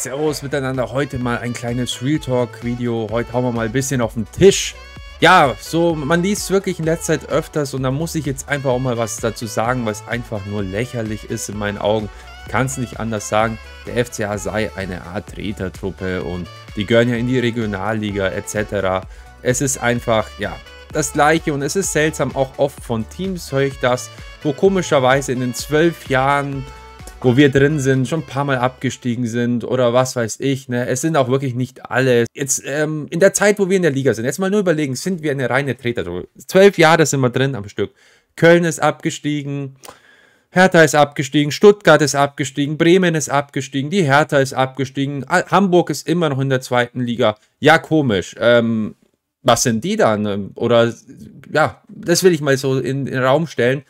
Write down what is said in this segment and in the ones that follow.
Servus miteinander, heute mal ein kleines Real Talk Video, heute hauen wir mal ein bisschen auf den Tisch. Ja, so, man liest wirklich in letzter Zeit öfters und da muss ich jetzt einfach auch mal was dazu sagen, was einfach nur lächerlich ist in meinen Augen. Ich kann es nicht anders sagen, der FCA sei eine Art Tretertruppe und die gehören ja in die Regionalliga etc. Es ist einfach, ja, das gleiche und es ist seltsam, auch oft von Teams höre ich das, wo komischerweise in den zwölf Jahren wo wir drin sind, schon ein paar Mal abgestiegen sind oder was weiß ich. Ne? Es sind auch wirklich nicht alle. Jetzt ähm, in der Zeit, wo wir in der Liga sind, jetzt mal nur überlegen, sind wir eine reine Treterdroge. Zwölf Jahre sind wir drin am Stück. Köln ist abgestiegen, Hertha ist abgestiegen, Stuttgart ist abgestiegen, Bremen ist abgestiegen, die Hertha ist abgestiegen, Hamburg ist immer noch in der zweiten Liga. Ja, komisch. Ähm, was sind die dann? Oder ja, das will ich mal so in, in den Raum stellen.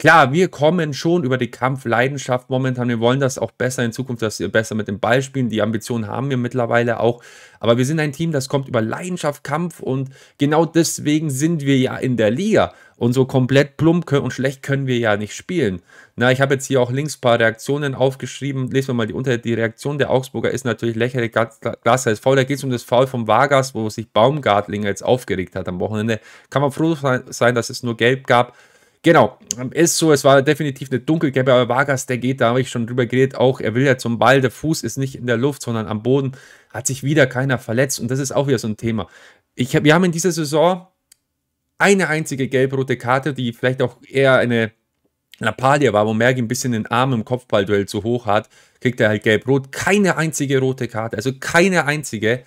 Klar, wir kommen schon über die Kampfleidenschaft momentan. Wir wollen das auch besser in Zukunft, dass wir besser mit dem Ball spielen. Die Ambitionen haben wir mittlerweile auch. Aber wir sind ein Team, das kommt über Leidenschaft, Kampf und genau deswegen sind wir ja in der Liga. Und so komplett plump und schlecht können wir ja nicht spielen. Na, ich habe jetzt hier auch links ein paar Reaktionen aufgeschrieben. Lesen wir mal die unter. Die Reaktion der Augsburger ist natürlich lächerlich. Glas heißt Foul. Da geht es um das Foul vom Vargas, wo sich Baumgartlinger jetzt aufgeregt hat am Wochenende. Kann man froh sein, dass es nur gelb gab. Genau, ist so, es war definitiv eine Dunkelgelbe, aber Vargas, der geht, da habe ich schon drüber geredet, auch, er will ja zum Ball, der Fuß ist nicht in der Luft, sondern am Boden, hat sich wieder keiner verletzt und das ist auch wieder so ein Thema. Ich wir haben in dieser Saison eine einzige gelb-rote Karte, die vielleicht auch eher eine Lappalia war, wo Mergi ein bisschen den Arm im Kopfballduell zu hoch hat, kriegt er halt gelb-rot. Keine einzige rote Karte, also keine einzige.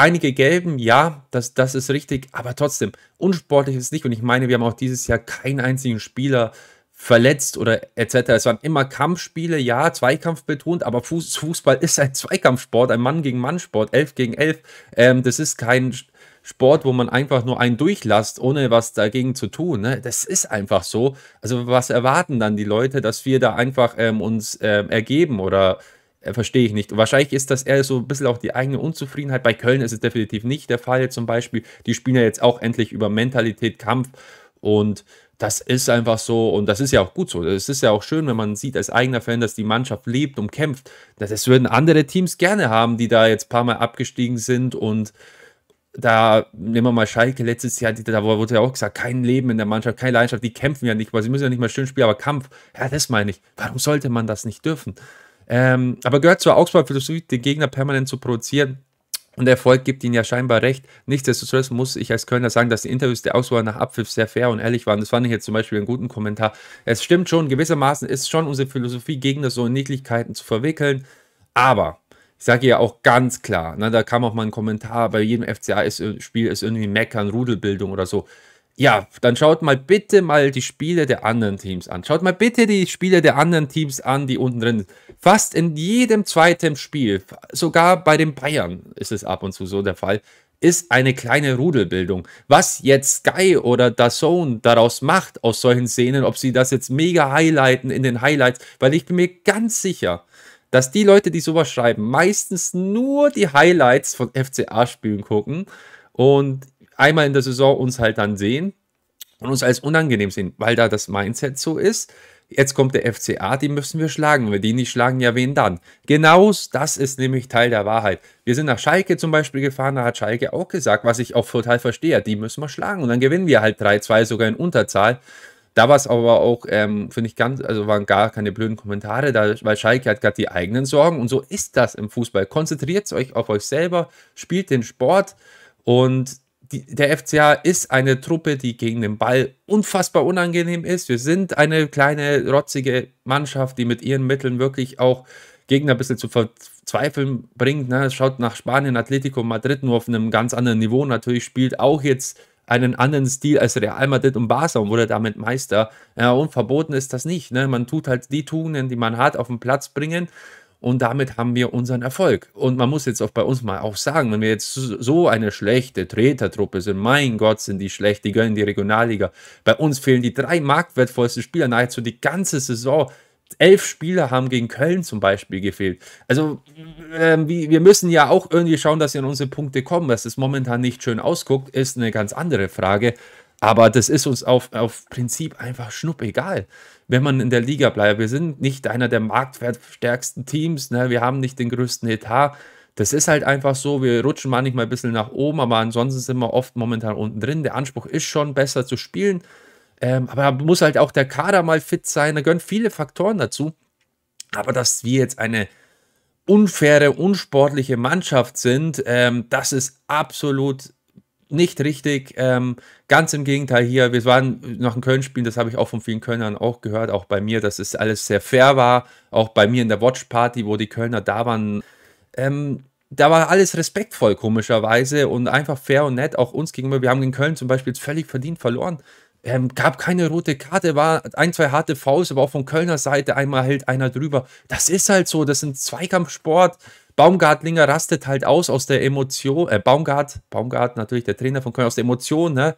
Einige gelben, ja, das, das ist richtig, aber trotzdem, unsportlich ist es nicht. Und ich meine, wir haben auch dieses Jahr keinen einzigen Spieler verletzt oder etc. Es waren immer Kampfspiele, ja, Zweikampf betont, aber Fußball ist ein Zweikampfsport, ein Mann gegen Mann Sport, elf gegen elf. Ähm, das ist kein Sport, wo man einfach nur einen durchlasst, ohne was dagegen zu tun. Ne? Das ist einfach so. Also was erwarten dann die Leute, dass wir da einfach ähm, uns ähm, ergeben oder äh, verstehe ich nicht. Und wahrscheinlich ist das eher so ein bisschen auch die eigene Unzufriedenheit. Bei Köln ist es definitiv nicht der Fall. Zum Beispiel, die spielen ja jetzt auch endlich über Mentalität, Kampf und das ist einfach so und das ist ja auch gut so. Es ist ja auch schön, wenn man sieht als eigener Fan, dass die Mannschaft lebt und kämpft. Das würden andere Teams gerne haben, die da jetzt ein paar Mal abgestiegen sind und da nehmen wir mal Schalke letztes Jahr, die, da wurde ja auch gesagt, kein Leben in der Mannschaft, keine Leidenschaft, die kämpfen ja nicht, mal, sie müssen ja nicht mal schön spielen, aber Kampf, ja, das meine ich. Warum sollte man das nicht dürfen? Ähm, aber gehört zur Augsburg-Philosophie, den Gegner permanent zu produzieren. Und Erfolg gibt ihnen ja scheinbar recht. Nichtsdestotrotz muss ich als Kölner sagen, dass die Interviews der Augsburger nach Abpfiff sehr fair und ehrlich waren. Das fand ich jetzt zum Beispiel einen guten Kommentar. Es stimmt schon, gewissermaßen ist schon unsere Philosophie, Gegner so in Niedlichkeiten zu verwickeln. Aber ich sage ja auch ganz klar, ne, da kam auch mal ein Kommentar, bei jedem FCA-Spiel ist irgendwie Meckern, Rudelbildung oder so ja, dann schaut mal bitte mal die Spiele der anderen Teams an. Schaut mal bitte die Spiele der anderen Teams an, die unten drin sind. Fast in jedem zweiten Spiel, sogar bei den Bayern ist es ab und zu so der Fall, ist eine kleine Rudelbildung. Was jetzt Sky oder Dazone daraus macht aus solchen Szenen, ob sie das jetzt mega highlighten in den Highlights, weil ich bin mir ganz sicher, dass die Leute, die sowas schreiben, meistens nur die Highlights von FCA-Spielen gucken und einmal in der Saison uns halt dann sehen und uns als unangenehm sehen, weil da das Mindset so ist. Jetzt kommt der FCA, die müssen wir schlagen. Wenn wir die nicht schlagen, ja, wen dann? Genau das ist nämlich Teil der Wahrheit. Wir sind nach Schalke zum Beispiel gefahren, da hat Schalke auch gesagt, was ich auch total verstehe, die müssen wir schlagen. Und dann gewinnen wir halt 3-2 sogar in Unterzahl. Da war es aber auch, ähm, finde ich ganz, also waren gar keine blöden Kommentare, da, weil Schalke hat gerade die eigenen Sorgen und so ist das im Fußball. Konzentriert euch auf euch selber, spielt den Sport und die, der FCA ist eine Truppe, die gegen den Ball unfassbar unangenehm ist. Wir sind eine kleine, rotzige Mannschaft, die mit ihren Mitteln wirklich auch Gegner ein bisschen zu verzweifeln bringt. Ne? Schaut nach Spanien, Atletico Madrid nur auf einem ganz anderen Niveau natürlich spielt, auch jetzt einen anderen Stil als Real Madrid und Barca und wurde damit Meister. Ja, und verboten ist das nicht. Ne? Man tut halt die Tugenden, die man hat, auf den Platz bringen und damit haben wir unseren Erfolg. Und man muss jetzt auch bei uns mal auch sagen, wenn wir jetzt so eine schlechte Tretertruppe sind, mein Gott, sind die schlecht, die gönnen die Regionalliga. Bei uns fehlen die drei marktwertvollsten Spieler nahezu die ganze Saison. Elf Spieler haben gegen Köln zum Beispiel gefehlt. Also äh, wir müssen ja auch irgendwie schauen, dass sie an unsere Punkte kommen. Dass es momentan nicht schön ausguckt, ist eine ganz andere Frage. Aber das ist uns auf, auf Prinzip einfach schnupp egal, wenn man in der Liga bleibt. Wir sind nicht einer der marktwertstärksten Teams, ne? wir haben nicht den größten Etat. Das ist halt einfach so, wir rutschen manchmal ein bisschen nach oben, aber ansonsten sind wir oft momentan unten drin. Der Anspruch ist schon, besser zu spielen. Ähm, aber da muss halt auch der Kader mal fit sein. Da gehören viele Faktoren dazu. Aber dass wir jetzt eine unfaire, unsportliche Mannschaft sind, ähm, das ist absolut nicht richtig. Ähm, ganz im Gegenteil hier, wir waren nach dem Köln-Spiel, das habe ich auch von vielen Kölnern auch gehört, auch bei mir, dass es alles sehr fair war. Auch bei mir in der Watch-Party, wo die Kölner da waren. Ähm, da war alles respektvoll, komischerweise, und einfach fair und nett, auch uns gegenüber. Wir haben in Köln zum Beispiel völlig verdient verloren. Ähm, gab keine rote Karte, war ein, zwei harte Faust, aber auch von Kölner Seite einmal hält einer drüber. Das ist halt so, das ist ein Zweikampfsport. Baumgartlinger rastet halt aus aus der Emotion, äh, Baumgart, Baumgart natürlich der Trainer von Köln, aus der Emotion, ne?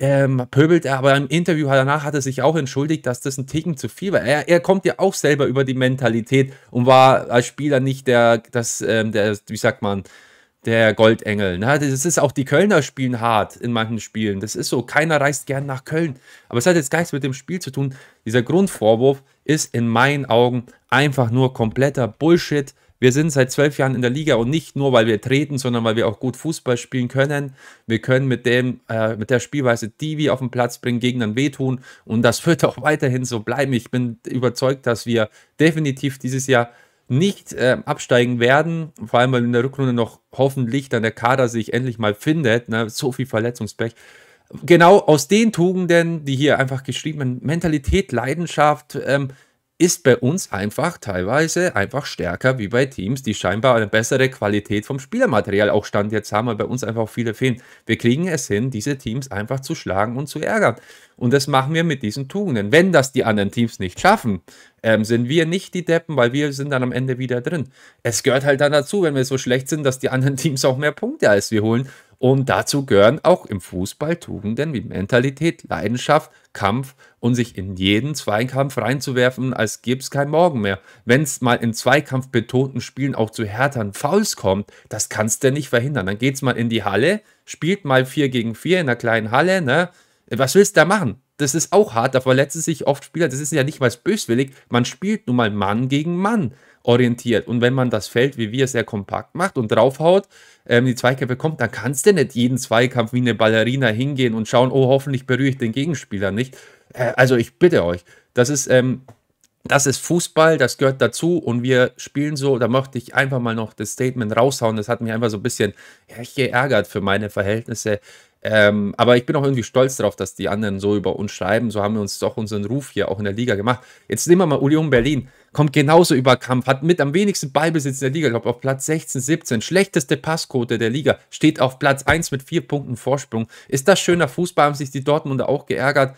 Ähm, pöbelt er, aber im Interview danach hat er sich auch entschuldigt, dass das ein Ticken zu viel war. Er, er kommt ja auch selber über die Mentalität und war als Spieler nicht der, das, ähm, der, wie sagt man, der Goldengel. Ne? Das ist auch, die Kölner spielen hart in manchen Spielen. Das ist so, keiner reist gern nach Köln. Aber es hat jetzt gar nichts mit dem Spiel zu tun. Dieser Grundvorwurf ist in meinen Augen einfach nur kompletter Bullshit. Wir sind seit zwölf Jahren in der Liga und nicht nur, weil wir treten, sondern weil wir auch gut Fußball spielen können. Wir können mit, dem, äh, mit der Spielweise, die wir auf den Platz bringen, Gegnern wehtun. Und das wird auch weiterhin so bleiben. Ich bin überzeugt, dass wir definitiv dieses Jahr nicht äh, absteigen werden, vor allem weil in der Rückrunde noch hoffentlich dann der Kader sich endlich mal findet. Ne? So viel Verletzungspech. Genau aus den Tugenden, die hier einfach geschrieben sind, Mentalität, Leidenschaft, ähm, ist bei uns einfach teilweise einfach stärker wie bei Teams, die scheinbar eine bessere Qualität vom Spielermaterial auch stand jetzt haben, weil bei uns einfach viele fehlen. Wir kriegen es hin, diese Teams einfach zu schlagen und zu ärgern. Und das machen wir mit diesen Tugenden. Wenn das die anderen Teams nicht schaffen, ähm, sind wir nicht die Deppen, weil wir sind dann am Ende wieder drin. Es gehört halt dann dazu, wenn wir so schlecht sind, dass die anderen Teams auch mehr Punkte als wir holen. Und dazu gehören auch im Fußball Tugenden wie Mentalität, Leidenschaft, Kampf und sich in jeden Zweikampf reinzuwerfen, als gäbe es kein Morgen mehr. Wenn es mal in Zweikampf betonten Spielen auch zu härteren Fouls kommt, das kannst du nicht verhindern. Dann geht's mal in die Halle, spielt mal 4 gegen 4 in einer kleinen Halle, ne? Was willst du da machen? Das ist auch hart, da verletzen sich oft Spieler, das ist ja nicht mal böswillig. Man spielt nun mal Mann gegen Mann orientiert. Und wenn man das Feld, wie wir es sehr kompakt macht und draufhaut, ähm, die Zweikämpfe kommt, dann kannst du nicht jeden Zweikampf wie eine Ballerina hingehen und schauen, oh, hoffentlich berühre ich den Gegenspieler nicht. Äh, also ich bitte euch, das ist, ähm, das ist Fußball, das gehört dazu und wir spielen so, da möchte ich einfach mal noch das Statement raushauen, das hat mich einfach so ein bisschen geärgert für meine Verhältnisse. Ähm, aber ich bin auch irgendwie stolz darauf, dass die anderen so über uns schreiben. So haben wir uns doch unseren Ruf hier auch in der Liga gemacht. Jetzt nehmen wir mal Union Berlin kommt genauso über Kampf, hat mit am wenigsten Ballbesitz in der Liga, ich glaube auf Platz 16, 17, schlechteste Passquote der Liga, steht auf Platz 1 mit vier Punkten Vorsprung. Ist das schöner Fußball, haben sich die Dortmunder auch geärgert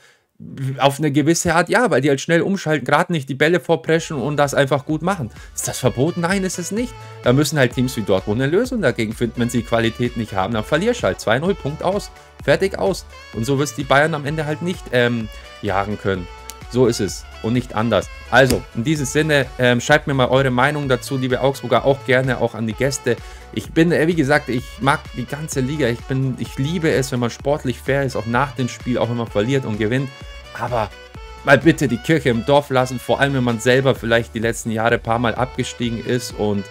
auf eine gewisse Art ja, weil die halt schnell umschalten, gerade nicht die Bälle vorpreschen und das einfach gut machen. Ist das verboten? Nein, ist es nicht. Da müssen halt Teams wie Dortmund eine Lösung dagegen finden. Wenn sie die Qualität nicht haben, dann verlierst du halt 2-0, Punkt aus, fertig aus. Und so wirst die Bayern am Ende halt nicht ähm, jagen können. So ist es und nicht anders. Also, in diesem Sinne, ähm, schreibt mir mal eure Meinung dazu, liebe Augsburger, auch gerne auch an die Gäste. Ich bin, äh, wie gesagt, ich mag die ganze Liga. Ich, bin, ich liebe es, wenn man sportlich fair ist, auch nach dem Spiel, auch wenn man verliert und gewinnt. Aber mal bitte die Kirche im Dorf lassen, vor allem wenn man selber vielleicht die letzten Jahre ein paar Mal abgestiegen ist und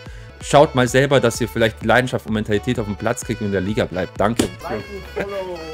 schaut mal selber, dass ihr vielleicht die Leidenschaft und Mentalität auf den Platz kriegt und in der Liga bleibt. Danke. Danke